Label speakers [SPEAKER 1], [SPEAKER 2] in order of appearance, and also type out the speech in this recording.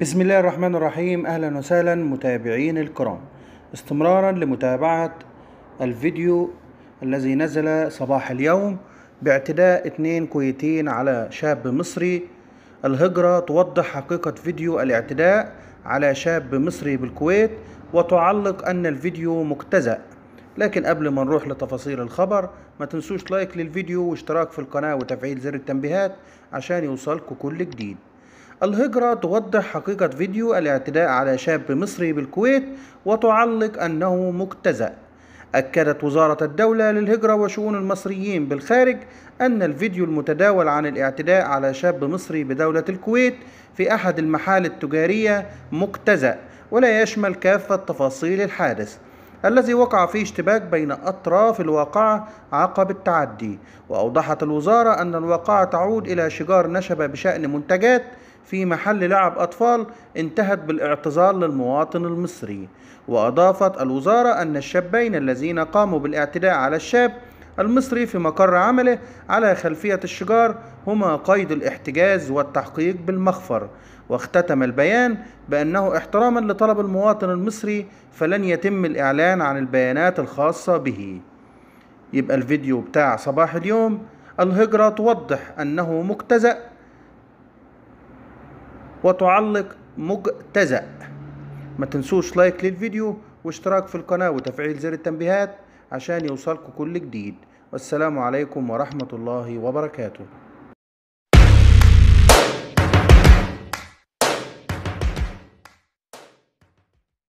[SPEAKER 1] بسم الله الرحمن الرحيم اهلا وسهلا متابعين الكرام استمرارا لمتابعة الفيديو الذي نزل صباح اليوم باعتداء اتنين كويتين على شاب مصري الهجرة توضح حقيقة فيديو الاعتداء على شاب مصري بالكويت وتعلق ان الفيديو مجتزأ لكن قبل ما نروح لتفاصيل الخبر ما تنسوش لايك للفيديو واشتراك في القناة وتفعيل زر التنبيهات عشان يوصلكوا كل جديد الهجرة توضح حقيقة فيديو الاعتداء على شاب مصري بالكويت وتعلق أنه مجتزأ أكدت وزارة الدولة للهجرة وشؤون المصريين بالخارج أن الفيديو المتداول عن الاعتداء على شاب مصري بدولة الكويت في أحد المحال التجارية مجتزأ ولا يشمل كافة تفاصيل الحادث الذي وقع فيه اشتباك بين أطراف الواقعة عقب التعدي وأوضحت الوزارة أن الواقعة تعود إلى شجار نشب بشأن منتجات في محل لعب أطفال انتهت بالاعتذار للمواطن المصري وأضافت الوزارة أن الشابين الذين قاموا بالاعتداء على الشاب المصري في مقر عمله على خلفية الشجار هما قيد الاحتجاز والتحقيق بالمخفر واختتم البيان بأنه احتراما لطلب المواطن المصري فلن يتم الإعلان عن البيانات الخاصة به يبقى الفيديو بتاع صباح اليوم الهجرة توضح أنه مجتزأ وتعلق مجتزأ ما تنسوش لايك للفيديو واشتراك في القناة وتفعيل زر التنبيهات عشان يوصلكم كل جديد والسلام عليكم ورحمة الله وبركاته